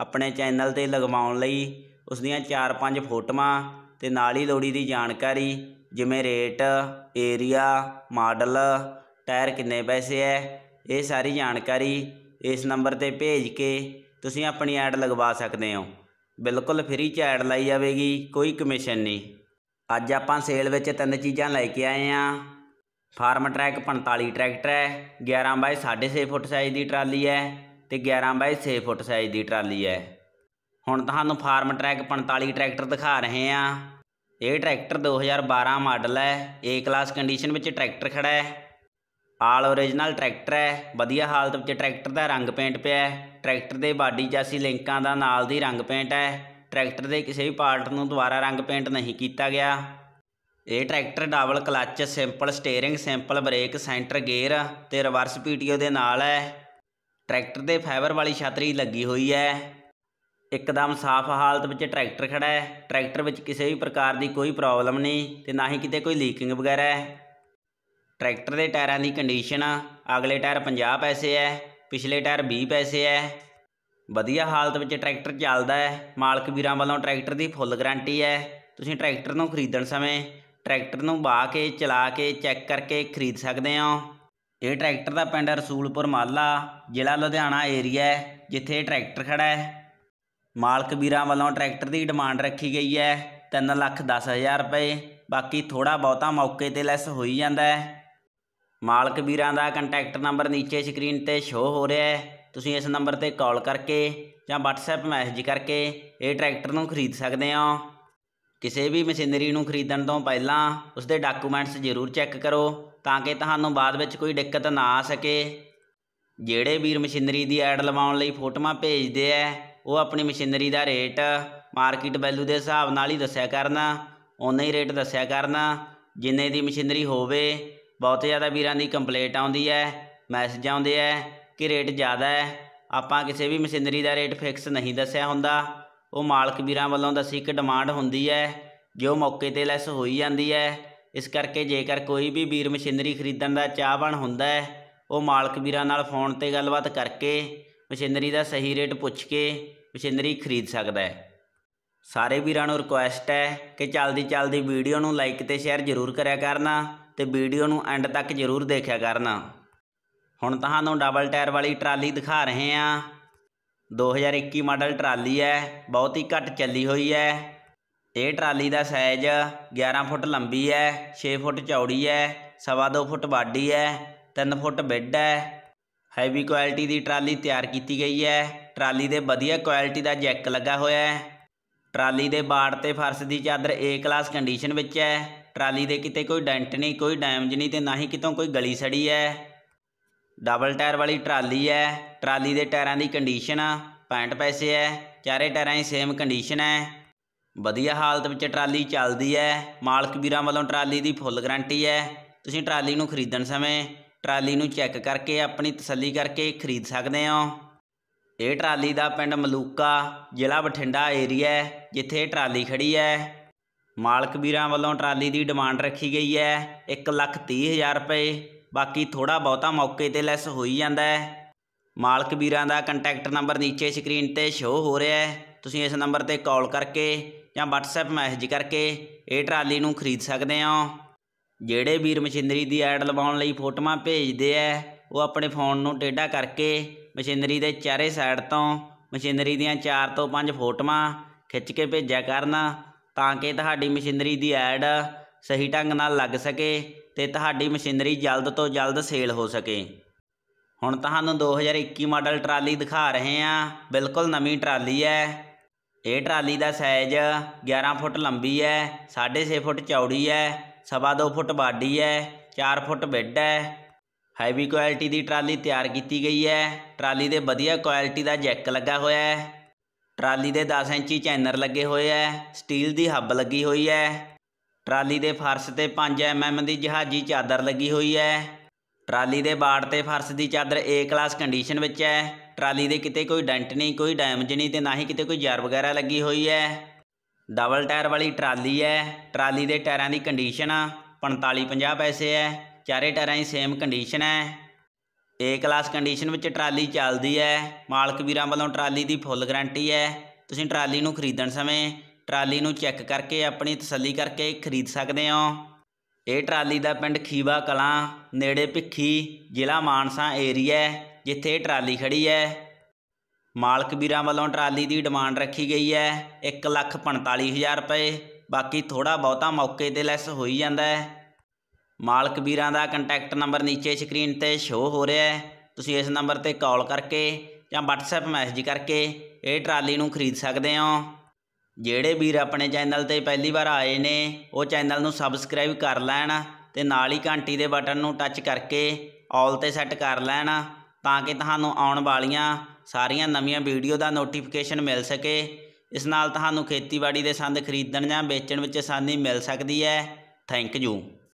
ਆਪਣੇ ਚੈਨਲ ਤੇ ਲਗਵਾਉਣ ਲਈ ਉਸ ਦੀਆਂ 4-5 ਫੋਟੋਆਂ ਤੇ ਨਾਲ ਹੀ ਲੋੜੀ ਦੀ ਜਾਣਕਾਰੀ ਜਿਵੇਂ ਰੇਟ ਏਰੀਆ ਮਾਡਲ ਟਾਇਰ ਕਿੰਨੇ ਪੈਸੇ ਐ ਇਹ ਸਾਰੀ ਜਾਣਕਾਰੀ ਇਸ ਨੰਬਰ ਤੇ ਭੇਜ ਕੇ ਤੁਸੀਂ ਆਪਣੀ ਐਡ ਲਗਵਾ ਸਕਦੇ ਹੋ ਬਿਲਕੁਲ ਫ੍ਰੀ ਚ ਐਡ ਲਾਈ ਜਾਵੇਗੀ ਕੋਈ ਕਮਿਸ਼ਨ ਨਹੀਂ ਅੱਜ ਆਪਾਂ ਸੇਲ ਵਿੱਚ ਤਿੰਨ ਚੀਜ਼ਾਂ ਲੈ ਕੇ ਆਏ ਆ ਫਾਰਮ ਟਰੈਕ 45 ਟਰੈਕਟਰ ਹੈ 11 ਬਾਈ 6.5 ਫੁੱਟ ਸਾਈਜ਼ ਦੀ ਟਰਾਲੀ ਹੈ ਤੇ 11 ਬਾਈ 6 ਫੁੱਟ ਸਾਈਜ਼ ਦੀ ਟਰਾਲੀ ਹੈ ਹੁਣ ਤੁਹਾਨੂੰ ਫਾਰਮ ਟਰੈਕ 45 ਟਰੈਕਟਰ ਦਿਖਾ ਰਹੇ ਆ ਇਹ ਟਰੈਕਟਰ 2012 ਮਾਡਲ ਹੈ A ਕਲਾਸ ਕੰਡੀਸ਼ਨ ਵਿੱਚ ਟਰੈਕਟਰ ਖੜਾ ਹੈ ਆਲ origignal ਟਰੈਕਟਰ ਹੈ ਵਧੀਆ ਹਾਲਤ ਵਿੱਚ ਟਰੈਕਟਰ ਦਾ ਰੰਗ ਪੇਂਟ ਪਿਆ ਹੈ ਟਰੈਕਟਰ ਦੇ ਬਾਡੀ ਜਾਸੀ ਲਿੰਕਾਂ ਦਾ ਨਾਲ ਦੀ ਰੰਗ ਪੇਂਟ ਹੈ ਟਰੈਕਟਰ ਦੇ ਕਿਸੇ ਵੀ ਪਾਰਟ ਨੂੰ ਦੁਬਾਰਾ ਰੰਗ ਪੇਂਟ ਨਹੀਂ ਕੀਤਾ ਗਿਆ ਇਹ tractor double clutch simple steering simple brake centre gear ਤੇ ਰਿਵਰਸ ਪੀਟੀਓ ਦੇ ਨਾਲ ਹੈ ਟਰੈਕਟਰ ਦੇ ਫਾਈਬਰ ਵਾਲੀ ਛਤਰੀ ਲੱਗੀ ਹੋਈ ਹੈ ਇੱਕਦਮ ਸਾਫ਼ ਹਾਲਤ ਵਿੱਚ ਟਰੈਕਟਰ ਖੜਾ ਹੈ ਟਰੈਕਟਰ ਵਿੱਚ ਕਿਸੇ ਵੀ ਪ੍ਰਕਾਰ ਦੀ ਕੋਈ ਪ੍ਰੋਬਲਮ ਨਹੀਂ ਤੇ ਨਾ ਹੀ ਕਿਤੇ ਕੋਈ ਲੀਕਿੰਗ ਵਗੈਰਾ ਹੈ ਟਰੈਕਟਰ ਦੇ ਟਾਇਰਾਂ ਦੀ ਕੰਡੀਸ਼ਨ ਅਗਲੇ ਟਾਇਰ 50 ਪੈਸੇ ਹੈ ਪਿਛਲੇ ਟਾਇਰ 20 ਪੈਸੇ ਹੈ ਵਧੀਆ ਹਾਲਤ ਵਿੱਚ ਟਰੈਕਟਰ ਚੱਲਦਾ ਹੈ ਮਾਲਕ ਵੀਰਾਂ ਵੱਲੋਂ ਟਰੈਕਟਰ ਦੀ ਫੁੱਲ ਗਾਰੰਟੀ ਹੈ ਤੁਸੀਂ ਟਰੈਕਟਰ ਨੂੰ ਖਰੀਦਣ ਸਮੇਂ ਟਰੈਕਟਰ ਨੂੰ ਵਾਹ ਕੇ ਚਲਾ ਕੇ ਚੈੱਕ ਕਰਕੇ ਖਰੀਦ ਸਕਦੇ ਹੋ ਇਹ ਟਰੈਕਟਰ ਦਾ ਪਿੰਡ ਰਸੂਲਪੁਰ ਮਾਲਾ ਜ਼ਿਲ੍ਹਾ ਲੁਧਿਆਣਾ ਏਰੀਆ ਜਿੱਥੇ ਇਹ ਟਰੈਕਟਰ ਖੜਾ ਹੈ ਮਾਲਕ ਵੀਰਾਂ ਵੱਲੋਂ ਟਰੈਕਟਰ ਦੀ ਡਿਮਾਂਡ ਰੱਖੀ ਗਈ ਹੈ 3 ਲੱਖ 10 ਹਜ਼ਾਰ ਰੁਪਏ ਬਾਕੀ ਥੋੜਾ ਬਹੁਤਾ ਮੌਕੇ ਤੇ ਲੈਸ ਹੋਈ ਜਾਂਦਾ ਹੈ ਮਾਲਕ ਵੀਰਾਂ ਦਾ ਕੰਟੈਕਟ ਨੰਬਰ ਨੀਚੇ ਸਕਰੀਨ ਤੇ ਸ਼ੋ ਹੋ ਰਿਹਾ ਹੈ ਤੁਸੀਂ ਇਸ ਨੰਬਰ ਤੇ ਕਾਲ ਕਰਕੇ ਜਾਂ WhatsApp ਮੈਸੇਜ ਕਰਕੇ ਇਹ ਟਰੈਕਟਰ ਨੂੰ ਖਰੀਦ ਸਕਦੇ ਹੋ ਕਿਸੇ ਵੀ ਮਸ਼ੀਨਰੀ ਨੂੰ ਖਰੀਦਣ ਤੋਂ ਪਹਿਲਾਂ ਉਸਦੇ ਡਾਕੂਮੈਂਟਸ ਜ਼ਰੂਰ ਚੈੱਕ ਕਰੋ ਤਾਂ ਕਿ ਤੁਹਾਨੂੰ ਬਾਅਦ ਵਿੱਚ ਕੋਈ ਦਿੱਕਤ ਨਾ ਆ ਸਕੇ ਜਿਹੜੇ ਵੀਰ ਮਸ਼ੀਨਰੀ ਦੀ ਐਡ ਲਵਾਉਣ ਲਈ ਫੋਟੋਆਂ ਭੇਜਦੇ ਆ ਉਹ ਆਪਣੀ ਮਸ਼ੀਨਰੀ ਦਾ ਰੇਟ ਮਾਰਕੀਟ ਵੈਲਿਊ ਦੇ ਹਿਸਾਬ ਨਾਲ ਹੀ ਦੱਸਿਆ ਕਰਨਾ ਉਨਾ ਹੀ ਰੇਟ ਦੱਸਿਆ ਕਰਨਾ ਜਿੰਨੇ ਦੀ ਮਸ਼ੀਨਰੀ ਹੋਵੇ ਬਹੁਤ ਜ਼ਿਆਦਾ ਵੀਰਾਂ ਦੀ ਕੰਪਲੇਂਟ ਆਉਂਦੀ ਹੈ ਮੈਸੇਜ ਆਉਂਦੇ ਆ ਕਿ ਰੇਟ ਜ਼ਿਆਦਾ ਹੈ ਆਪਾਂ ਕਿਸੇ ਵੀ ਮਸ਼ੀਨਰੀ ਦਾ ਰੇਟ ਫਿਕਸ ਨਹੀਂ ਦੱਸਿਆ ਹੁੰਦਾ ਉਹ ਮਾਲਕ ਵੀਰਾਂ ਵੱਲੋਂ ਦੱਸੀ ਇੱਕ ਡਿਮਾਂਡ ਹੁੰਦੀ ਹੈ ਜੋ ਮੌਕੇ ਤੇ ਲੈਸ ਹੋਈ ਜਾਂਦੀ ਹੈ ਇਸ ਕਰਕੇ ਜੇਕਰ ਕੋਈ ਵੀ ਵੀਰ ਮਸ਼ੀਨਰੀ ਖਰੀਦਣ ਦਾ ਚਾਹਵਾਨ ਹੁੰਦਾ ਹੈ ਉਹ ਮਾਲਕ ਵੀਰਾਂ ਨਾਲ ਫੋਨ ਤੇ ਗੱਲਬਾਤ ਕਰਕੇ ਮਸ਼ੀਨਰੀ ਦਾ ਸਹੀ ਰੇਟ ਪੁੱਛ ਕੇ ਮਸ਼ੀਨਰੀ ਖਰੀਦ ਸਕਦਾ ਹੈ ਸਾਰੇ ਵੀਰਾਂ ਨੂੰ ਰਿਕੁਐਸਟ ਹੈ ਕਿ ਚਲਦੀ ਚਲਦੀ ਵੀਡੀਓ ਨੂੰ ਲਾਈਕ ਤੇ ਸ਼ੇਅਰ ਜ਼ਰੂਰ ਕਰਿਆ ਕਰਨਾ ਤੇ ਵੀਡੀਓ ਨੂੰ ਐਂਡ ਤੱਕ ਜ਼ਰੂਰ ਦੇਖਿਆ ਕਰਨਾ ਹੁਣ ਤੁਹਾਨੂੰ ਡਬਲ ਟਾਇਰ ਵਾਲੀ ਟਰਾਲੀ ਦਿਖਾ ਰਹੇ ਹਾਂ 2021 ਮਾਡਲ ਟਰਾਲੀ ਹੈ ਬਹੁਤ ਹੀ ਘੱਟ ਚੱਲੀ ਹੋਈ ਹੈ ਇਹ ਟਰਾਲੀ ਦਾ ਸਾਈਜ਼ 11 ਫੁੱਟ ਲੰਬੀ ਹੈ 6 ਫੁੱਟ ਚੌੜੀ ਹੈ ਸਵਾ ਫੁੱਟ ਬਾਡੀ ਹੈ 3 ਫੁੱਟ ਬੈੱਡ ਹੈ ਹੈਵੀ ਕੁਆਲਿਟੀ ਦੀ ਟਰਾਲੀ ਤਿਆਰ ਕੀਤੀ ਗਈ ਹੈ ਟਰਾਲੀ ਦੇ ਵਧੀਆ ਕੁਆਲਿਟੀ ਦਾ ਜੈਕ ਲੱਗਾ ਹੋਇਆ ਹੈ ਟਰਾਲੀ ਦੇ ਬਾੜ ਤੇ ਫਰਸ਼ ਦੀ ਚਾਦਰ ਏ ਕਲਾਸ ਕੰਡੀਸ਼ਨ ਵਿੱਚ ਹੈ ਟਰਾਲੀ ਦੇ ਕਿਤੇ ਕੋਈ ਡੈਂਟ ਨਹੀਂ ਕੋਈ ਡੈਮੇਜ ਨਹੀਂ ਤੇ ਨਾ ਹੀ ਕਿਤੋਂ ਕੋਈ ਗਲੀ ਸੜੀ ਹੈ ਡਬਲ ਟਾਇਰ ਵਾਲੀ ਟਰਾਲੀ ਹੈ ਟਰਾਲੀ ਦੇ ਟਾਇਰਾਂ ਦੀ ਕੰਡੀਸ਼ਨ 65 ਪੈਸੇ ਹੈ ਚਾਰੇ ਟਾਇਰਾਂ ਦੀ ਸੇਮ ਕੰਡੀਸ਼ਨ ਹੈ ਵਧੀਆ ਹਾਲਤ ਵਿੱਚ ਟਰਾਲੀ ਚੱਲਦੀ ਹੈ ਮਾਲਕ ਵੀਰਾਂ ਵੱਲੋਂ ਟਰਾਲੀ ਦੀ ਫੁੱਲ ਗਾਰੰਟੀ ਹੈ ਤੁਸੀਂ ਟਰਾਲੀ ਨੂੰ ਖਰੀਦਣ ਸਮੇਂ ਟਰਾਲੀ ਨੂੰ ਚੈੱਕ ਕਰਕੇ ਆਪਣੀ ਤਸੱਲੀ ਕਰਕੇ ਖਰੀਦ ਸਕਦੇ ਹੋ ਇਹ ਟਰਾਲੀ ਦਾ ਪਿੰਡ ਮਲੂਕਾ ਜ਼ਿਲ੍ਹਾ ਬਠਿੰਡਾ ਏਰੀਆ ਹੈ ਜਿੱਥੇ ਟਰਾਲੀ ਖੜੀ ਹੈ ਮਾਲਕ ਵੀਰਾਂ ਵੱਲੋਂ ਟਰਾਲੀ ਦੀ ਡਿਮਾਂਡ ਰੱਖੀ ਗਈ ਹੈ 1,30,000 ਰੁਪਏ ਬਾਕੀ ਥੋੜਾ ਬਹੁਤਾ ਮੌਕੇ ਤੇ ਲੈਸ ਹੋਈ ਜਾਂਦਾ ਹੈ ਮਾਲਕ ਵੀਰਾਂ ਦਾ ਕੰਟੈਕਟ ਨੰਬਰ ਨੀਚੇ ਸਕਰੀਨ ਤੇ ਸ਼ੋ ਹੋ ਰਿਹਾ ਹੈ ਤੁਸੀਂ ਇਸ ਨੰਬਰ ਤੇ ਕਾਲ ਕਰਕੇ ਜਾਂ WhatsApp ਮੈਸੇਜ ਕਰਕੇ ਇਹ ਟਰਾਲੀ ਨੂੰ ਖਰੀਦ ਸਕਦੇ ਆ ਜਿਹੜੇ ਵੀਰ ਮਸ਼ੀਨਰੀ ਦੀ ਐਡ ਲਵਾਉਣ ਲਈ ਫੋਟੋਆਂ ਭੇਜਦੇ ਆ ਉਹ ਆਪਣੇ ਫੋਨ ਨੂੰ ਟੇਡਾ ਕਰਕੇ ਮਸ਼ੀਨਰੀ ਦੇ ਚਾਰੇ ਸਾਈਡ ਤੋਂ ਮਸ਼ੀਨਰੀ ਦੀਆਂ 4 ਤੋਂ 5 ਫੋਟੋਆਂ ਖਿੱਚ ਕੇ ਭੇਜਿਆ ਕਰਨ ਤਾਂ ਕਿ ਤੁਹਾਡੀ ਮਸ਼ੀਨਰੀ ਦੀ ਐਡ ਸਹੀ ਢੰਗ ਨਾਲ ਲੱਗ ਸਕੇ ਤੇ ਤੁਹਾਡੀ ਮਸ਼ੀਨਰੀ ਜਲਦ ਤੋਂ ਜਲਦ ਸੇਲ ਹੋ ਸਕੇ ਹੁਣ ਤੁਹਾਨੂੰ 2021 ਮਾਡਲ ਟਰਾਲੀ ਦਿਖਾ ਰਹੇ ਆ ਬਿਲਕੁਲ ਨਵੀਂ ਟਰਾਲੀ ਹੈ ਇਹ ਟਰਾਲੀ ਦਾ ਸਾਈਜ਼ 11 ਫੁੱਟ ਲੰਬੀ ਹੈ 6.5 ਫੁੱਟ ਚੌੜੀ ਹੈ 2.5 ਫੁੱਟ ਬਾਡੀ ਹੈ 4 ਫੁੱਟ ਵਿੱਡ ਹੈ ਹੈਵੀ ਕੁਆਲਿਟੀ ਦੀ ਟਰਾਲੀ ਤਿਆਰ ਕੀਤੀ ਗਈ ਹੈ ਟਰਾਲੀ ਦੇ ਵਧੀਆ ਕੁਆਲਿਟੀ ਦਾ ਜੈਕ ਲੱਗਾ ਹੋਇਆ ਹੈ ਟਰਾਲੀ ਦੇ 10 ਇੰਚੀ ਚੈਨਰ ਲੱਗੇ ਹੋਏ ਹੈ ਸਟੀਲ ਦੀ ਹੱਬ ਲੱਗੀ ਹੋਈ ਹੈ ਟਰਾਲੀ ਦੇ ਫਰਸ਼ ਤੇ 5 ਐਮਐਮ ਦੀ ਜਹਾਜੀ ਚਾਦਰ ਲੱਗੀ ਹੋਈ ਹੈ ਟਰਾਲੀ ਦੇ ਬਾੜ ਤੇ ਫਰਸ਼ ਦੀ ਚਾਦਰ A ਕਲਾਸ ਕੰਡੀਸ਼ਨ ਵਿੱਚ ਹੈ ਟਰਾਲੀ ਦੇ ਕਿਤੇ ਕੋਈ ਡੈਂਟ ਨਹੀਂ ਕੋਈ ਡੈਮੇਜ ਨਹੀਂ ਤੇ ਨਾ ਹੀ ਕਿਤੇ ਕੋਈ ਜਰ ਵਗੈਰਾ ਲੱਗੀ ਹੋਈ ਹੈ ਡਬਲ ਟਾਇਰ ਵਾਲੀ ਟਰਾਲੀ ਹੈ ਟਰਾਲੀ ਦੇ ਟਾਇਰਾਂ ਦੀ ਕੰਡੀਸ਼ਨ 45 50 ਪੈਸੇ ਹੈ ਚਾਰੇ ਟਾਇਰਾਂ ਦੀ ਸੇਮ ਕੰਡੀਸ਼ਨ ਹੈ ਏ ਕਲਾਸ ਕੰਡੀਸ਼ਨ ਵਿੱਚ ਟਰਾਲੀ ਚੱਲਦੀ ਹੈ ਮਾਲਕ ਵੀਰਾਂ ਵੱਲੋਂ ਟਰਾਲੀ ਦੀ ਫੁੱਲ ਗਾਰੰਟੀ ਹੈ ਤੁਸੀਂ ਟਰਾਲੀ ਨੂੰ ਖਰੀਦਣ ਸਮੇਂ ਟਰਾਲੀ ਨੂੰ ਚੈੱਕ ਕਰਕੇ ਆਪਣੀ ਤਸੱਲੀ ਕਰਕੇ ਖਰੀਦ ਸਕਦੇ ਹੋ ਇਹ ਟਰਾਲੀ ਦਾ ਪਿੰਡ ਖੀਵਾ ਕਲਾਂ ਨੇੜੇ ਭਿੱਖੀ ਜ਼ਿਲ੍ਹਾ ਮਾਨਸਾ ਏਰੀਆ ਜਿੱਥੇ ਟਰਾਲੀ ਖੜੀ ਹੈ ਮਾਲਕ ਵੀਰਾਂ ਵੱਲੋਂ ਟਰਾਲੀ ਦੀ ਡਿਮਾਂਡ ਰੱਖੀ ਗਈ ਹੈ 145000 ਰੁਪਏ ਬਾਕੀ ਥੋੜਾ ਬਹੁਤਾ ਮੌਕੇ ਤੇ ਲੈਸ ਹੋਈ ਜਾਂਦਾ ਹੈ ਮਾਲਕ ਵੀਰਾਂ ਦਾ ਕੰਟੈਕਟ ਨੰਬਰ ਨੀਚੇ ਸਕਰੀਨ ਤੇ ਸ਼ੋ ਹੋ ਰਿਹਾ ਹੈ ਤੁਸੀਂ ਇਸ ਨੰਬਰ ਤੇ ਕਾਲ ਕਰਕੇ ਜਾਂ WhatsApp ਮੈਸੇਜ ਕਰਕੇ ਇਹ ਟਰਾਲੀ ਨੂੰ ਖਰੀਦ ਸਕਦੇ ਹੋ ਜਿਹੜੇ ਵੀਰ ਆਪਣੇ ਚੈਨਲ ਤੇ ਪਹਿਲੀ ਵਾਰ ਆਏ ਨੇ ਉਹ ਚੈਨਲ ਨੂੰ ਸਬਸਕ੍ਰਾਈਬ ਕਰ ਲੈਣ ਤੇ ਨਾਲ ਹੀ ਘੰਟੀ ਦੇ ਬਟਨ ਨੂੰ ਟੱਚ ਕਰਕੇ ਆਲ ਤੇ ਸੈੱਟ ਕਰ ਲੈਣ ਤਾਂ ਕਿ ਤੁਹਾਨੂੰ ਆਉਣ ਵਾਲੀਆਂ ਸਾਰੀਆਂ ਨਵੀਆਂ ਵੀਡੀਓ ਦਾ ਨੋਟੀਫਿਕੇਸ਼ਨ ਮਿਲ ਸਕੇ ਇਸ ਨਾਲ ਤੁਹਾਨੂੰ ਖੇਤੀਬਾੜੀ ਦੇ ਸੰਦ ਖਰੀਦਣ ਜਾਂ ਵੇਚਣ ਵਿੱਚ ਆਸਾਨੀ ਮਿਲ ਸਕਦੀ ਹੈ ਥੈਂਕ ਯੂ